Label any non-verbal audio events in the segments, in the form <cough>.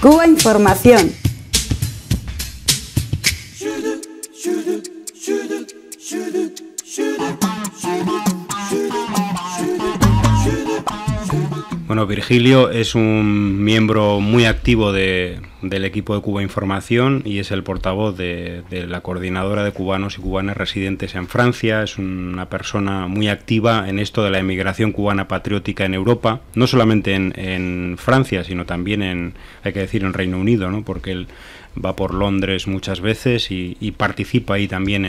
Cuba Información. Bueno, Virgilio es un miembro muy activo de, del equipo de Cuba Información y es el portavoz de, de, la coordinadora de cubanos y cubanas residentes en Francia. Es una persona muy activa en esto de la emigración cubana patriótica en Europa, no solamente en, Francia, sino también en, hay que decir, en Reino Unido, ¿no? porque él va por Londres muchas veces y, participa ahí también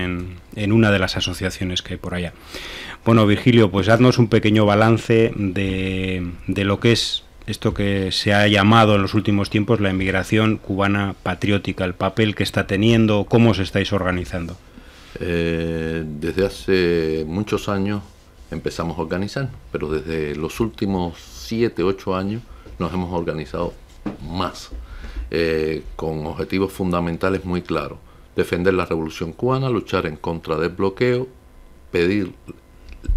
en, una de las asociaciones que hay por allá. Bueno, Virgilio, pues haznos un pequeño balance de, de lo que es esto que se ha llamado en los últimos tiempos la emigración cubana patriótica, el papel que está teniendo, cómo os estáis organizando. Eh, desde hace muchos años empezamos a organizar, pero desde los últimos 7, ocho años nos hemos organizado más. Eh, con objetivos fundamentales muy claros. Defender la revolución cubana, luchar en contra del bloqueo, pedir,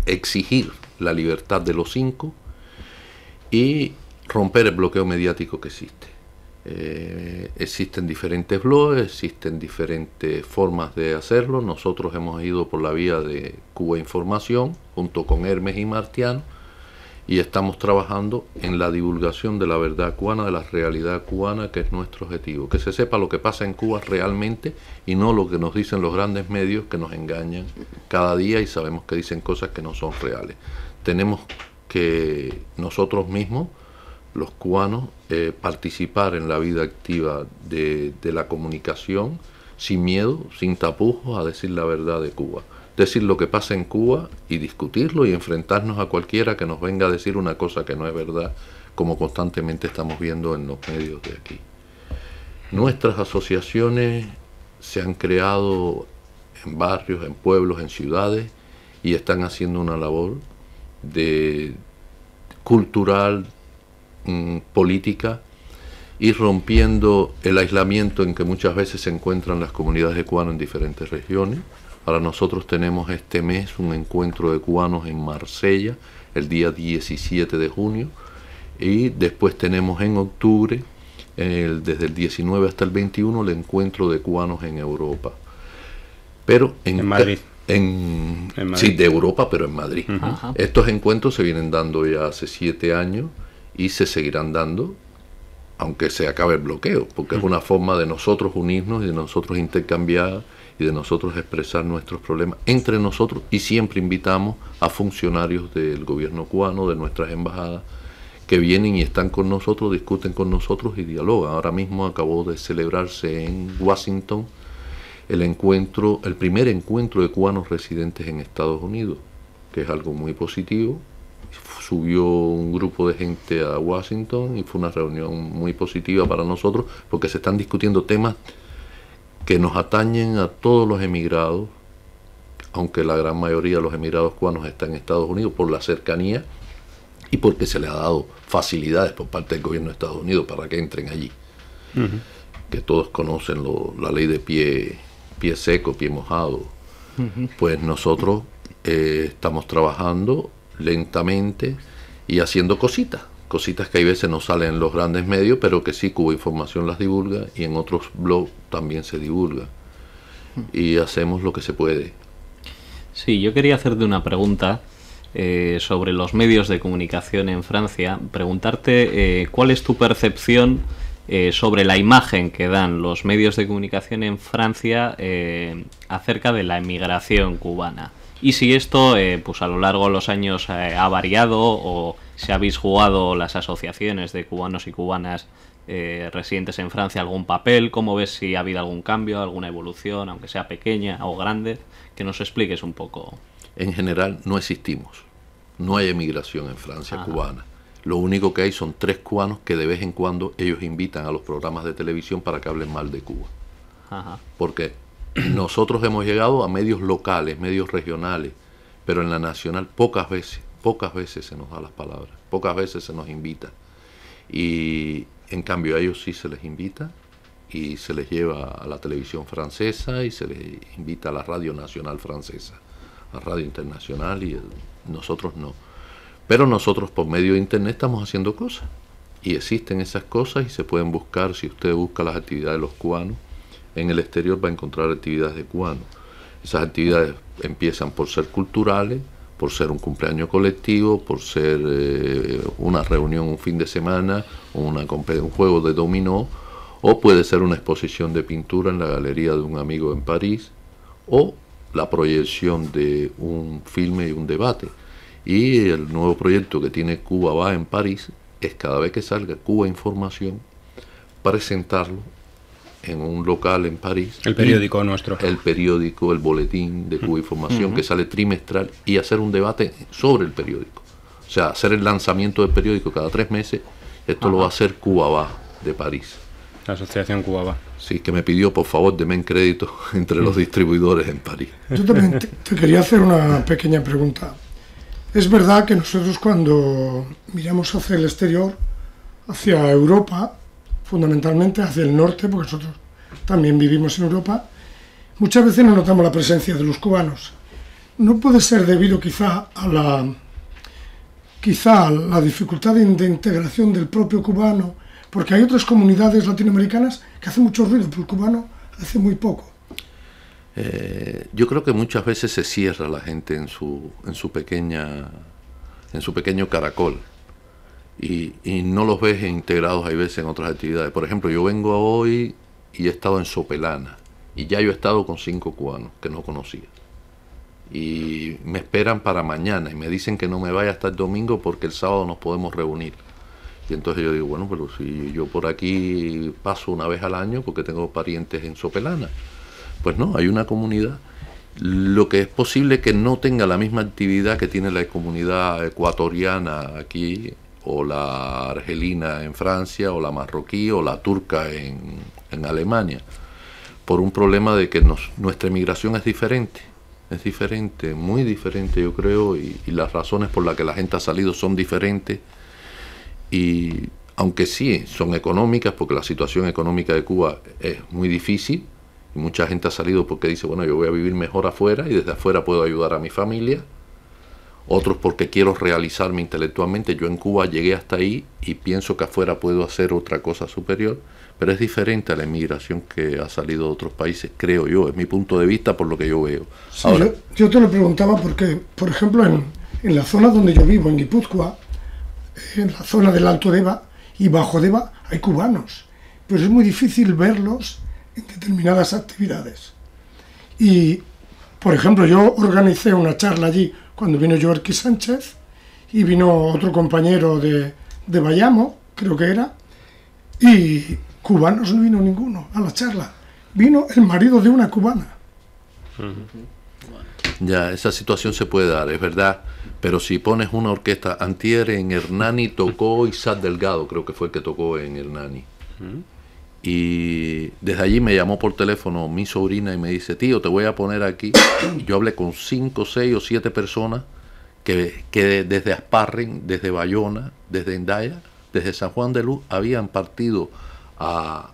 exigir la libertad de los cinco y romper el bloqueo mediático que existe. Eh, existen diferentes blogs, existen diferentes formas de hacerlo. Nosotros hemos ido por la vía de Cuba Información, junto con Hermes y Martiano, y estamos trabajando en la divulgación de la verdad cubana, de la realidad cubana, que es nuestro objetivo. Que se sepa lo que pasa en Cuba realmente y no lo que nos dicen los grandes medios que nos engañan cada día y sabemos que dicen cosas que no son reales. Tenemos que nosotros mismos, los cubanos, eh, participar en la vida activa de la comunicación sin miedo, sin tapujos, a decir la verdad de Cuba decir lo que pasa en Cuba y discutirlo y enfrentarnos a cualquiera que nos venga a decir una cosa que no es verdad, como constantemente estamos viendo en los medios de aquí. Nuestras asociaciones se han creado en barrios, en pueblos, en ciudades y están haciendo una labor de cultural, mm, política, y rompiendo el aislamiento en que muchas veces se encuentran las comunidades de cubanos en diferentes regiones. Ahora nosotros tenemos este mes un encuentro de cubanos en Marsella, el día 17 de junio, y después tenemos en octubre, desde el 19 hasta el 21, el encuentro de cubanos en Europa. Pero en, Madrid. En, Sí, de Europa, pero en Madrid. Estos encuentros se vienen dando ya hace siete años y se seguirán dando aunque se acabe el bloqueo, porque es una forma de nosotros unirnos y de nosotros intercambiar y de nosotros expresar nuestros problemas entre nosotros y siempre invitamos a funcionarios del gobierno cubano, de nuestras embajadas, que vienen y están con nosotros, discuten con nosotros y dialogan. Ahora mismo acabó de celebrarse en Washington el encuentro, el primer encuentro de cubanos residentes en Estados Unidos, que es algo muy positivo. Subió un grupo de gente a Washington y fue una reunión muy positiva para nosotros porque se están discutiendo temas que nos atañen a todos los emigrados, aunque la gran mayoría de los emigrados cubanos están en Estados Unidos por la cercanía y porque se les ha dado facilidades por parte del gobierno de Estados Unidos para que entren allí. Que todos conocen la ley de pie, pie seco, pie mojado. Pues nosotros eh, estamos trabajando lentamente y haciendo cositas cositas que hay veces no salen en los grandes medios, pero que sí Cuba Información las divulga y en otros blogs también se divulga. Y hacemos lo que se puede. Sí, yo quería hacerte una pregunta eh, sobre los medios de comunicación en Francia. Preguntarte eh, cuál es tu percepción eh, sobre la imagen que dan los medios de comunicación en Francia acerca de la emigración cubana y si esto eh, pues a lo largo de los años eh, ha variado o si habéis jugado las asociaciones de cubanos y cubanas eh, residentes en Francia algún papel, cómo ves si ha habido algún cambio, alguna evolución, aunque sea pequeña o grande, que nos expliques un poco. En general no existimos, no hay emigración en Francia ah. cubana. Lo único que hay son tres cubanos que de vez en cuando ellos invitan a los programas de televisión para que hablen mal de Cuba. Ajá. Porque <clears throat> Nosotros hemos llegado a medios locales, medios regionales, pero en la nacional pocas veces, pocas veces se nos da las palabras, pocas veces se nos invita. Y en cambio a ellos sí se les invita y se les lleva a la televisión francesa y se les invita a la radio nacional francesa, a radio internacional y eh, nosotros no. Pero nosotros por medio de internet estamos haciendo cosas y existen esas cosas y se pueden buscar si usted busca las actividades de los cubanos en el exterior va a encontrar actividades de cubanos. Esas actividades empiezan por ser culturales, por ser un cumpleaños colectivo, por ser eh, una reunión un fin de semana, una, un juego de dominó, o puede ser una exposición de pintura en la galería de un amigo en París, o la proyección de un filme y un debate. Y el nuevo proyecto que tiene Cuba va en París es cada vez que salga Cuba Información, presentarlo en un local en París. El periódico nuestro. El periódico, el boletín de Cuba Información, que sale trimestral, y hacer un debate sobre el periódico. O sea, hacer el lanzamiento del periódico cada tres meses, esto lo va a hacer Cuba de París. La Asociación Cuba Sí, que me pidió, por favor, deme en crédito <laughs> entre los distribuidores en París. Yo también te quería hacer una pequeña pregunta. Es verdad que nosotros cuando miramos hacia el exterior, hacia Europa, fundamentalmente hacia el norte, porque nosotros también vivimos en Europa, muchas veces no notamos la presencia de los cubanos. No puede ser debido quizá a la, quizá la dificultad de, integración del propio cubano, porque hay otras comunidades latinoamericanas que hacen mucho ruido, pero el cubano hace muy poco. Eh, yo creo que muchas veces se cierra la gente en su, en su pequeña en su pequeño caracol y, no los ves integrados hay veces en otras actividades. Por ejemplo, yo vengo hoy y he estado en Sopelana y ya yo he estado con cinco cubanos que no conocía. Y me esperan para mañana y me dicen que no me vaya hasta el domingo porque el sábado nos podemos reunir. Y entonces yo digo, bueno, pero si yo por aquí paso una vez al año porque tengo parientes en Sopelana. Pues no, hay una comunidad. Lo que es posible que no tenga la misma actividad que tiene la comunidad ecuatoriana aquí o la argelina en Francia, o la marroquí, o la turca en, Alemania, por un problema de que nuestra emigración es diferente, es diferente, muy diferente yo creo, y, y las razones por las que la gente ha salido son diferentes, y aunque sí son económicas, porque la situación económica de Cuba es muy difícil, y mucha gente ha salido porque dice, bueno, yo voy a vivir mejor afuera y desde afuera puedo ayudar a mi familia, otros porque quiero realizarme intelectualmente. Yo en Cuba llegué hasta ahí y pienso que afuera puedo hacer otra cosa superior, pero es diferente a la emigración que ha salido de otros países, creo yo, es mi punto de vista por lo que yo veo. yo, te lo preguntaba porque, por ejemplo, en, en, la zona donde yo vivo, en Guipúzcoa, en la zona del Alto Deba y Bajo Deba hay cubanos, pero es muy difícil verlos en determinadas actividades. Y, por ejemplo, yo organicé una charla allí cuando vino Joaquín Sánchez y vino otro compañero de, Bayamo, creo que era, y cubanos no vino ninguno a la charla. Vino el marido de una cubana. Ya, esa situación se puede dar, es verdad. Pero si pones una orquesta, Antier en Hernani tocó Isaac Delgado, creo que fue el que tocó en Hernani. Y desde allí me llamó por teléfono mi sobrina y me dice, tío, te voy a poner aquí. yo hablé con cinco, seis o siete personas que, desde Asparren, desde Bayona, desde Indaya, desde San Juan de Luz, habían partido a,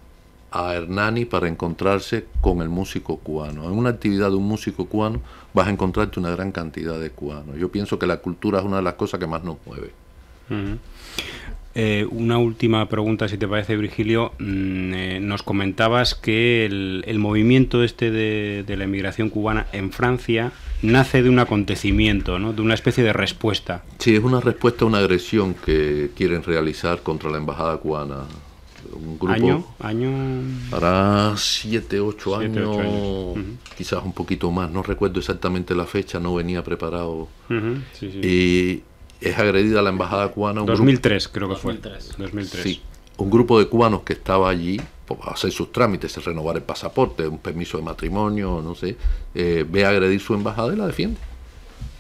a Hernani para encontrarse con el músico cubano. En una actividad de un músico cubano vas a encontrarte una gran cantidad de cubanos. Yo pienso que la cultura es una de las cosas que más nos mueve. Eh, una última pregunta, si te parece, Virgilio. Mm, eh, nos comentabas que el, movimiento este de, la emigración cubana en Francia nace de un acontecimiento, ¿no? de una especie de respuesta. Sí, es una respuesta a una agresión que quieren realizar contra la embajada cubana. Un grupo, ¿Año? ¿Año? Hará siete, ocho años, quizás un poquito más. No recuerdo exactamente la fecha, no venía preparado. sí, sí. Y es agredida la embajada cubana. 2003 creo que fue. 2003. Sí, un grupo de cubanos que estaba allí por hacer sus trámites, renovar el pasaporte, un permiso de matrimonio, no sé, eh, ve a agredir su embajada y la defiende.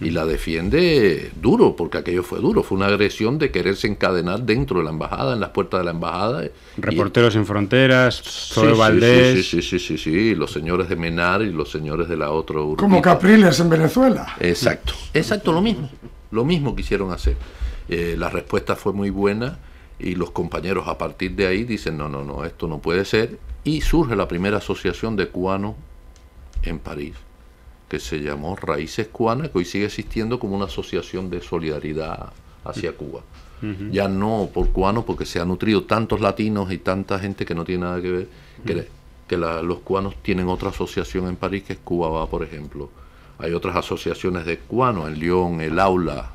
Y la defiende duro, porque aquello fue duro, fue una agresión de quererse encadenar dentro de la embajada, en las puertas de la embajada. Reporteros en sin Fronteras, sol sí, Sí sí, sí, sí, los señores de Menar y los señores de la otra. Como Capriles en Venezuela. Exacto, exacto lo mismo. Lo mismo quisieron hacer. Eh, la respuesta fue muy buena y los compañeros a partir de ahí dicen, no, no, no, esto no puede ser. Y surge la primera asociación de cubanos en París, que se llamó Raíces Cubanas, que hoy sigue existiendo como una asociación de solidaridad hacia Cuba. Ya no por cubanos, porque se han nutrido tantos latinos y tanta gente que no tiene nada que ver, que, que los cubanos tienen otra asociación en París, que es Cuba va, por ejemplo. Hay otras asociaciones de cuano en Lyon, el Aula,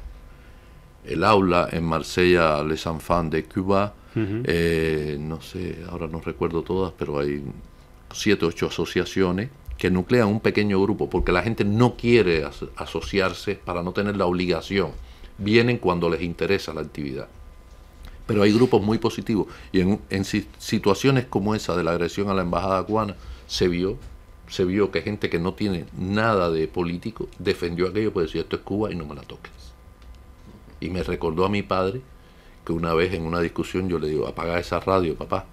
el Aula en Marsella, Les Enfants de Cuba. Eh, no sé, ahora no recuerdo todas, pero hay siete, ocho asociaciones que nuclean un pequeño grupo, porque la gente no quiere asociarse para no tener la obligación. Vienen cuando les interesa la actividad. Pero hay grupos muy positivos y en, en situaciones como esa de la agresión a la embajada cubana se vio se vio que gente que no tiene nada de político defendió aquello, pues decía, esto es Cuba y no me la toques. Y me recordó a mi padre que una vez en una discusión yo le digo, apaga esa radio, papá.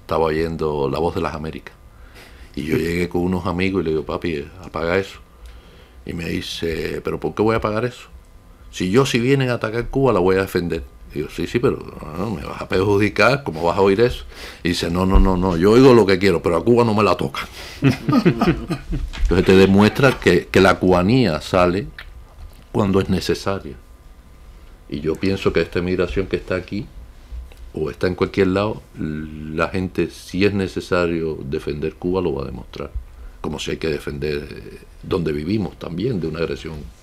Estaba oyendo La Voz de las Américas. Y yo llegué con unos amigos y le digo, papi, apaga eso. Y me dice, pero ¿por qué voy a apagar eso? Si yo si vienen a atacar Cuba la voy a defender. Y yo, sí, sí, pero me vas a perjudicar, ¿cómo vas a oír eso? Y dice, no, no, no, no, yo oigo lo que quiero, pero a Cuba no me la toca <laughs> Entonces te demuestra que, que la cubanía sale cuando es necesaria. Y yo pienso que esta migración que está aquí, o está en cualquier lado, la gente, si es necesario defender Cuba, lo va a demostrar. Como si hay que defender eh, donde vivimos también de una agresión